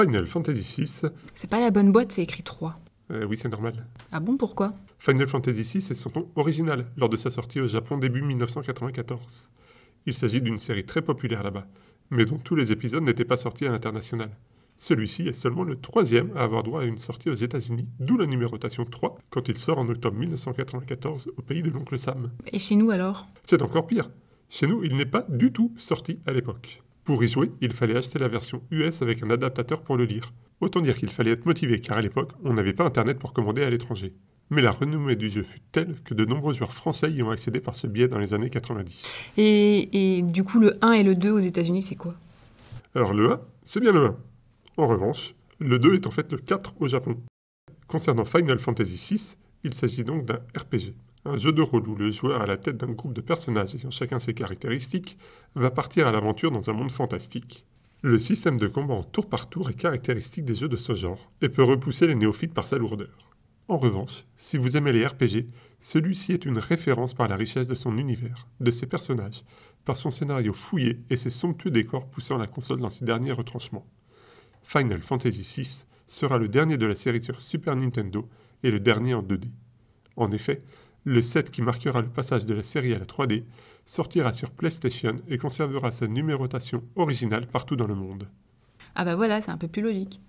Final Fantasy VI. C'est pas la bonne boîte, c'est écrit 3. Euh, oui, c'est normal. Ah bon, pourquoi Final Fantasy VI est son nom original lors de sa sortie au Japon début 1994. Il s'agit d'une série très populaire là-bas, mais dont tous les épisodes n'étaient pas sortis à l'international. Celui-ci est seulement le troisième à avoir droit à une sortie aux États-Unis, d'où la numérotation 3 quand il sort en octobre 1994 au pays de l'oncle Sam. Et chez nous alors C'est encore pire. Chez nous, il n'est pas du tout sorti à l'époque. Pour y jouer, il fallait acheter la version US avec un adaptateur pour le lire. Autant dire qu'il fallait être motivé car à l'époque, on n'avait pas internet pour commander à l'étranger. Mais la renommée du jeu fut telle que de nombreux joueurs français y ont accédé par ce biais dans les années 90. Et, et du coup, le 1 et le 2 aux États-Unis, c'est quoi Alors le 1, c'est bien le 1. En revanche, le 2 est en fait le 4 au Japon. Concernant Final Fantasy VI, il s'agit donc d'un RPG un jeu de rôle où le joueur à la tête d'un groupe de personnages ayant chacun ses caractéristiques va partir à l'aventure dans un monde fantastique. Le système de combat en tour par tour est caractéristique des jeux de ce genre et peut repousser les néophytes par sa lourdeur. En revanche, si vous aimez les RPG, celui-ci est une référence par la richesse de son univers, de ses personnages, par son scénario fouillé et ses somptueux décors poussant la console dans ses derniers retranchements. Final Fantasy VI sera le dernier de la série sur Super Nintendo et le dernier en 2D. En effet, le set qui marquera le passage de la série à la 3D sortira sur PlayStation et conservera sa numérotation originale partout dans le monde. Ah bah voilà, c'est un peu plus logique.